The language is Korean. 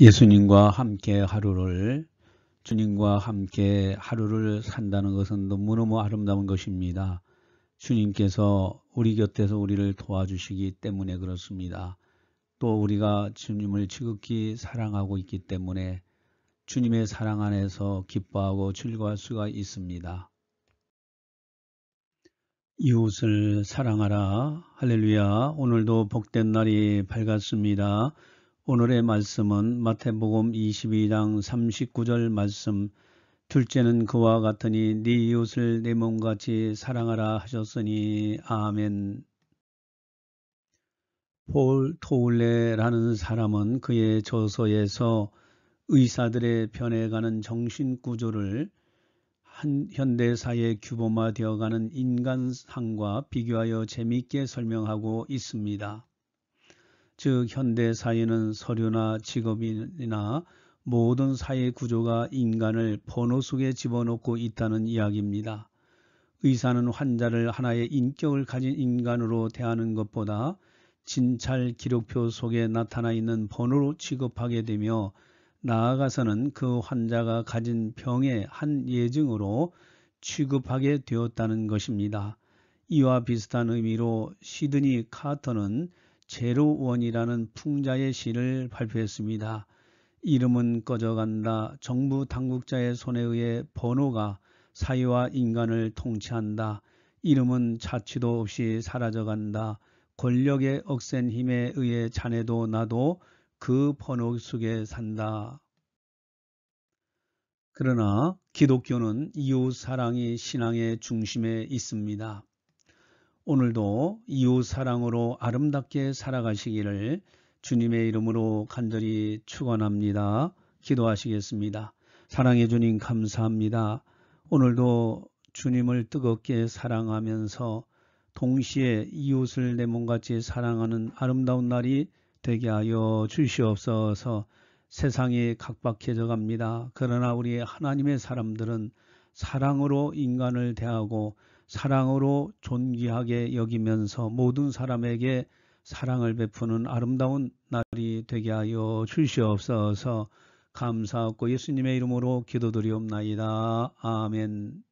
예수님과 함께 하루를 주님과 함께 하루를 산다는 것은 너무너무 아름다운 것입니다. 주님께서 우리 곁에서 우리를 도와주시기 때문에 그렇습니다. 또 우리가 주님을 지극히 사랑하고 있기 때문에 주님의 사랑 안에서 기뻐하고 즐거할 수가 있습니다. 이웃을 사랑하라. 할렐루야. 오늘도 복된 날이 밝았습니다. 오늘의 말씀은 마태복음 22장 39절 말씀 둘째는 그와 같으니 네 이웃을 내 몸같이 사랑하라 하셨으니 아멘. 폴 토울레라는 사람은 그의 저서에서 의사들의 변해가는 정신 구조를 한 현대사의 규범화되어가는 인간상과 비교하여 재미있게 설명하고 있습니다. 즉 현대 사회는 서류나 직업이나 모든 사회 구조가 인간을 번호 속에 집어넣고 있다는 이야기입니다. 의사는 환자를 하나의 인격을 가진 인간으로 대하는 것보다 진찰 기록표 속에 나타나 있는 번호로 취급하게 되며 나아가서는 그 환자가 가진 병의 한 예증으로 취급하게 되었다는 것입니다. 이와 비슷한 의미로 시드니 카터는 제로원이라는 풍자의 시를 발표했습니다. 이름은 꺼져간다. 정부 당국자의 손에 의해 번호가 사회와 인간을 통치한다. 이름은 자취도 없이 사라져간다. 권력의 억센 힘에 의해 자네도 나도 그 번호 속에 산다. 그러나 기독교는 이웃 사랑이 신앙의 중심에 있습니다. 오늘도 이웃 사랑으로 아름답게 살아가시기를 주님의 이름으로 간절히 축원합니다. 기도하시겠습니다. 사랑해 주님 감사합니다. 오늘도 주님을 뜨겁게 사랑하면서 동시에 이웃을 내 몸같이 사랑하는 아름다운 날이 되게 하여 주시옵소서 세상이 각박해져 갑니다. 그러나 우리 하나님의 사람들은 사랑으로 인간을 대하고 사랑으로 존귀하게 여기면서 모든 사람에게 사랑을 베푸는 아름다운 날이 되게 하여 주시옵소서 감사하고 예수님의 이름으로 기도드리옵나이다. 아멘.